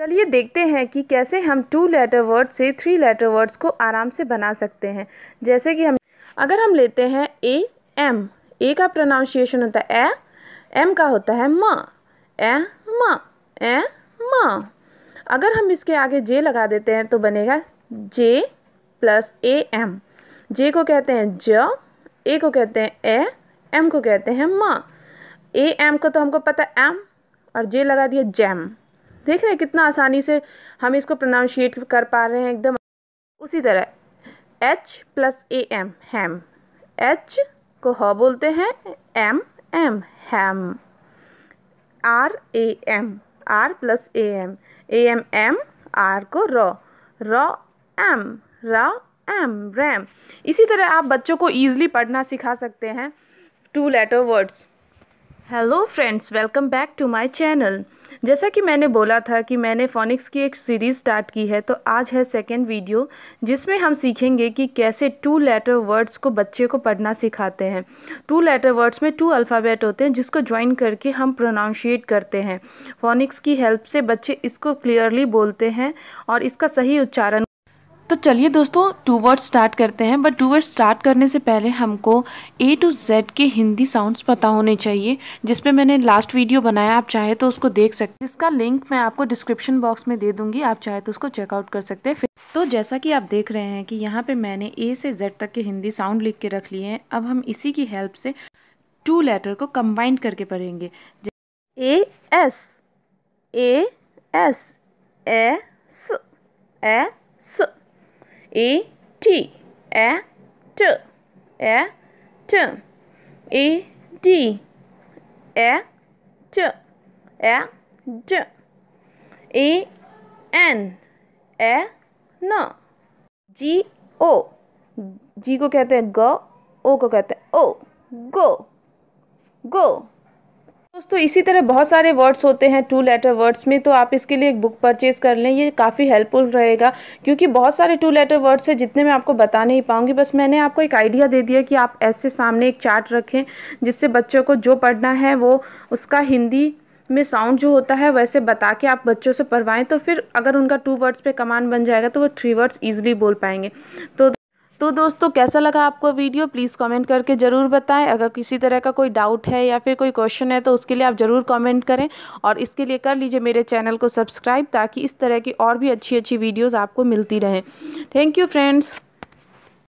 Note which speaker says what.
Speaker 1: चलिए देखते हैं कि कैसे हम टू लेटर वर्ड से थ्री लेटर वर्ड्स को आराम से बना सकते हैं जैसे कि हम अगर हम लेते हैं ए एम ए का प्रोनाउंसिएशन होता है ए एम का होता है म ए म ए म अगर हम इसके आगे जे लगा देते हैं तो बनेगा जे प्लस ए एम जे को कहते हैं ज ए को कहते हैं ए एम को कहते हैं म ए एम को तो हमको पता एम और जे लगा दिया जैम देख रहे हैं कितना आसानी से हम इसको प्रोनाउंशिएट कर पा रहे हैं एकदम उसी तरह H plus A M ham H को ह बोलते हैं M M ham R A M R plus A M A M M R को र र एम र एम रैम इसी तरह आप बच्चों को ईजिली पढ़ना सिखा सकते हैं two letter words hello friends welcome back to my channel जैसा कि मैंने बोला था कि मैंने फोनिक्स की एक सीरीज़ स्टार्ट की है तो आज है सेकेंड वीडियो जिसमें हम सीखेंगे कि कैसे टू लेटर वर्ड्स को बच्चे को पढ़ना सिखाते हैं टू लेटर वर्ड्स में टू अल्फ़ाबेट होते हैं जिसको ज्वाइन करके हम प्रोनाउंशिएट करते हैं फोनिक्स की हेल्प से बच्चे इसको क्लियरली बोलते हैं और इसका सही उच्चारण तो चलिए दोस्तों टू वर्ड स्टार्ट करते हैं बट टू वर्ड स्टार्ट करने से पहले हमको ए टू जेड के हिंदी साउंड्स पता होने चाहिए जिस पे मैंने लास्ट वीडियो बनाया आप चाहे तो उसको देख सकते हैं इसका लिंक मैं आपको डिस्क्रिप्शन बॉक्स में दे दूंगी आप चाहे तो उसको चेकआउट कर सकते हैं तो जैसा कि आप देख रहे हैं कि यहाँ पे मैंने ए से जेड तक के हिंदी साउंड लिख के रख लिए हैं अब हम इसी की हेल्प से टू लेटर को कम्बाइन करके पढ़ेंगे A S A S A स ए स A T A T A T A D A T A D A N A N G O जी को कहते हैं ग ओ को कहते हैं ओ गो गो दोस्तों इसी तरह बहुत सारे वर्ड्स होते हैं टू लेटर वर्ड्स में तो आप इसके लिए एक बुक परचेज कर लें ये काफ़ी हेल्पफुल रहेगा क्योंकि बहुत सारे टू लेटर वर्ड्स हैं जितने मैं आपको बता नहीं पाऊंगी बस मैंने आपको एक आइडिया दे दिया कि आप ऐसे सामने एक चार्ट रखें जिससे बच्चों को जो पढ़ना है वो उसका हिंदी में साउंड जो होता है वैसे बता के आप बच्चों से पढ़वाएँ तो फिर अगर उनका टू वर्ड्स पर कमान बन जाएगा तो वो थ्री वर्ड्स ईजिली बोल पाएंगे तो तो दोस्तों कैसा लगा आपको वीडियो प्लीज़ कमेंट करके ज़रूर बताएं अगर किसी तरह का कोई डाउट है या फिर कोई क्वेश्चन है तो उसके लिए आप ज़रूर कमेंट करें और इसके लिए कर लीजिए मेरे चैनल को सब्सक्राइब ताकि इस तरह की और भी अच्छी अच्छी वीडियोज़ आपको मिलती रहें थैंक यू फ्रेंड्स